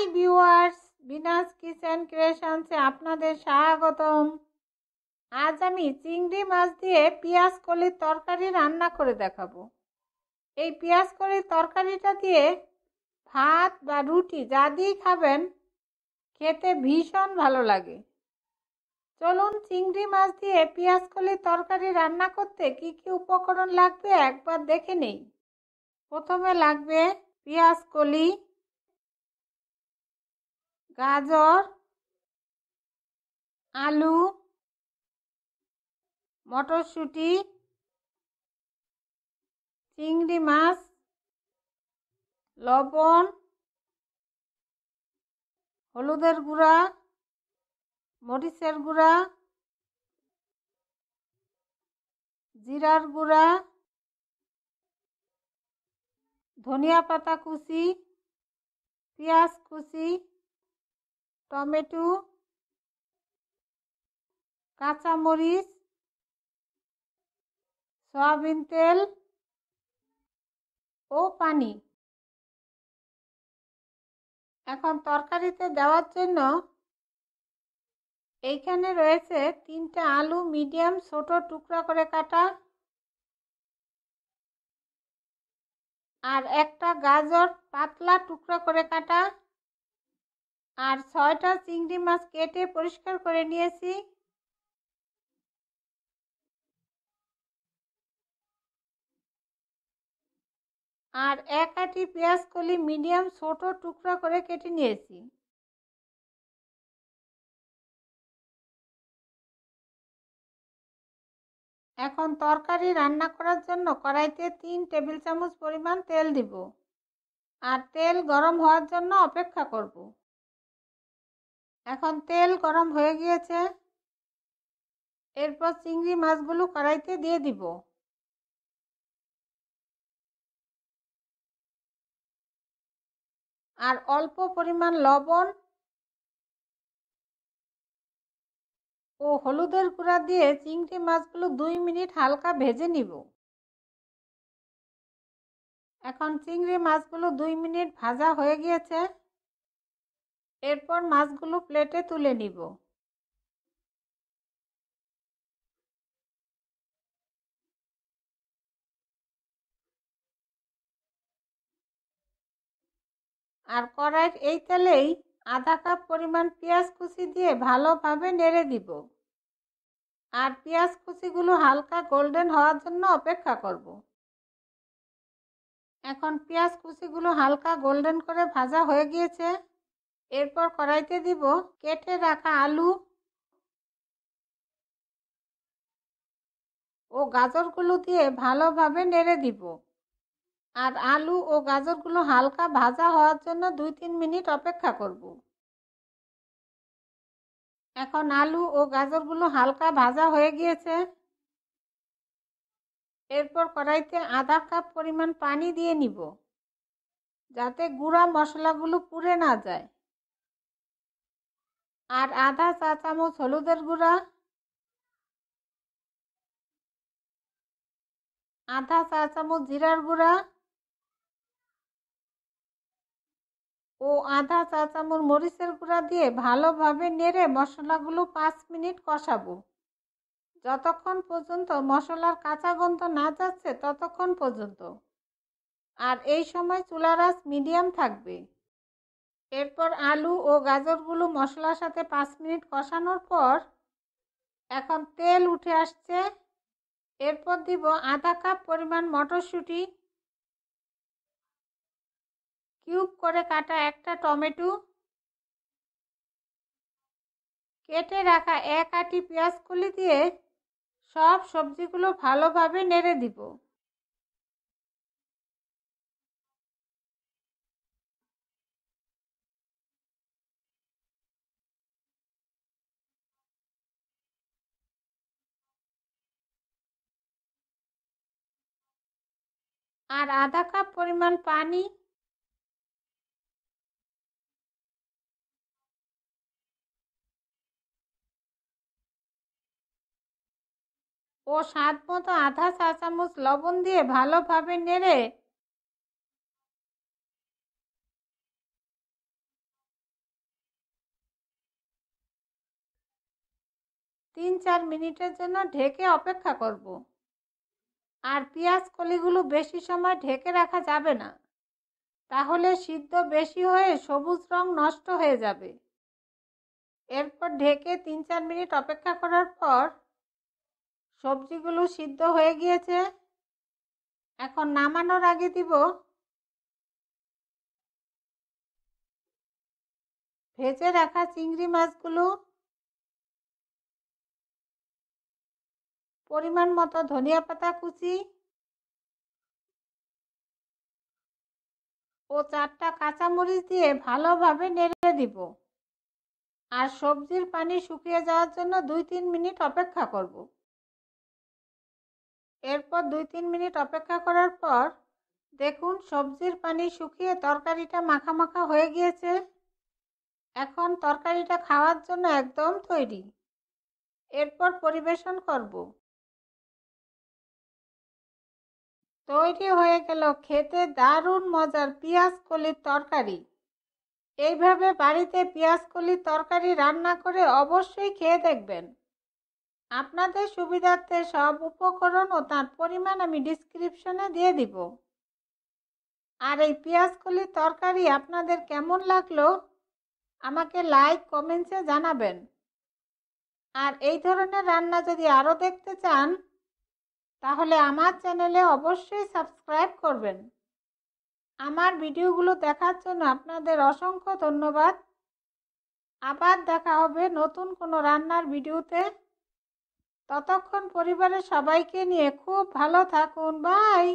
high viewers Bina's kitchen ক্রিয়েশনসে আপনাদের স্বাগতম আজ আমি চিংড়ি মাছ দিয়ে পেঁয়াজ কলির তরকারি রান্না করে দেখাবো এই পেঁয়াজ কলির তরকারিটা দিয়ে ভাত বা রুটি যা দিয়েই খাবেন খেতে ভীষণ ভালো লাগে চলুন চিংড়ি মাছ দিয়ে পেঁয়াজ কলির তরকারি রান্না করতে কি কি উপকরণ লাগবে একবার দেখে নেই প্রথমে লাগবে পেঁয়াজ কলি গাজর আলু মটরশুঁটি চিংড়ি মাছ লবণ হলুদের গুঁড়া মরিচের গুঁড়া জিরার গুঁড়া ধনিয়া পাতা কুচি পেঁয়াজ কুচি টমেটো কাঁচামরিচ সয়াবিন তেল ও পানি এখন তরকারিতে দেওয়ার জন্য এইখানে রয়েছে তিনটা আলু মিডিয়াম ছোট টুকরা করে কাটা আর একটা গাজর পাতলা টুকরা করে কাটা আর ছয়টা চিংড়ি মাছ কেটে পরিষ্কার করে নিয়েছি আর এক আটি পেঁয়াজ কলি মিডিয়াম ছোট টুকরা করে কেটে নিয়েছি এখন তরকারি রান্না করার জন্য কড়াইতে তিন টেবিল চামচ পরিমাণ তেল দিব আর তেল গরম হওয়ার জন্য অপেক্ষা করবো এখন তেল গরম হয়ে গিয়েছে এরপর চিংড়ি মাছগুলো কড়াইতে দিয়ে দিব আর অল্প পরিমাণ লবণ ও হলুদের গুঁড়া দিয়ে চিংড়ি মাছগুলো দুই মিনিট হালকা ভেজে নিব এখন চিংড়ি মাছগুলো দুই মিনিট ভাজা হয়ে গিয়েছে এরপর মাছগুলো প্লেটে তুলে নিব আর কড়াইয়ের এই তেলেই আধা কাপ পরিমাণ পেঁয়াজ কুচি দিয়ে ভালোভাবে নেড়ে দিব আর পেঁয়াজ কুচিগুলো হালকা গোল্ডেন হওয়ার জন্য অপেক্ষা করব এখন পেঁয়াজ কুচিগুলো হালকা গোল্ডেন করে ভাজা হয়ে গিয়েছে এরপর কড়াইতে দিব কেটে রাখা আলু ও গাজরগুলো দিয়ে ভালোভাবে নেড়ে দিব আর আলু ও গাজরগুলো হালকা ভাজা হওয়ার জন্য দুই তিন মিনিট অপেক্ষা করব এখন আলু ও গাজরগুলো হালকা ভাজা হয়ে গিয়েছে এরপর কড়াইতে আধা কাপ পরিমাণ পানি দিয়ে নিব যাতে গুঁড়া মশলাগুলো পুড়ে না যায় আর আধা চা চামচ হলুদের গুঁড়া আধা চা চামচ জিরার গুঁড়া ও আধা চা চামচ মরিচের গুঁড়া দিয়ে ভালোভাবে নেড়ে মশলাগুলো পাঁচ মিনিট কষাবো যতক্ষণ পর্যন্ত মশলার কাঁচা গন্ধ না যাচ্ছে ততক্ষণ পর্যন্ত আর এই সময় চুলার আঁচ মিডিয়াম থাকবে এরপর আলু ও গাজরগুলো মশলার সাথে পাঁচ মিনিট কষানোর পর এখন তেল উঠে আসছে এরপর দিব আধা কাপ পরিমাণ মটরশুঁটি কিউব করে কাটা একটা টমেটো কেটে রাখা এক আটি পেঁয়াজ কুলি দিয়ে সব সবজিগুলো ভালোভাবে নেড়ে দিব আর আধা কাপ পরিমাণ পানি ও স্বাদ মতো আধা চা চামচ লবণ দিয়ে ভালোভাবে নেড়ে তিন চার মিনিটের জন্য ঢেকে অপেক্ষা করবো আর পেঁয়াজ কলিগুলো বেশি সময় ঢেকে রাখা যাবে না তাহলে সিদ্ধ বেশি হয়ে সবুজ রং নষ্ট হয়ে যাবে এরপর ঢেকে তিন চার মিনিট অপেক্ষা করার পর সবজিগুলো সিদ্ধ হয়ে গিয়েছে এখন নামানোর আগে দিব ভেজে রাখা চিংড়ি মাছগুলো পরিমাণ মতো ধনিয়া পাতা কুচি ও চারটা কাঁচামরিচ দিয়ে ভালোভাবে নেড়ে দিব আর সবজির পানি শুকিয়ে যাওয়ার জন্য দুই তিন মিনিট অপেক্ষা করব এরপর দুই তিন মিনিট অপেক্ষা করার পর দেখুন সবজির পানি শুকিয়ে তরকারিটা মাখা মাখা হয়ে গিয়েছে এখন তরকারিটা খাওয়ার জন্য একদম তৈরি এরপর পরিবেশন করবো তৈরি হয়ে গেল খেতে দারুণ মজার পেঁয়াজ কলির তরকারি এইভাবে বাড়িতে পেঁয়াজ কলির তরকারি রান্না করে অবশ্যই খেয়ে দেখবেন আপনাদের সুবিধার্থে সব উপকরণ ও তার পরিমাণ আমি ডিসক্রিপশনে দিয়ে দিব আর এই পেঁয়াজ কলির তরকারি আপনাদের কেমন লাগলো আমাকে লাইক কমেন্টসে জানাবেন আর এই ধরনের রান্না যদি আরও দেখতে চান তাহলে আমার চ্যানেলে অবশ্যই সাবস্ক্রাইব করবেন আমার ভিডিওগুলো দেখার জন্য আপনাদের অসংখ্য ধন্যবাদ আবার দেখা হবে নতুন কোনো রান্নার ভিডিওতে ততক্ষণ পরিবারের সবাইকে নিয়ে খুব ভালো থাকুন বাই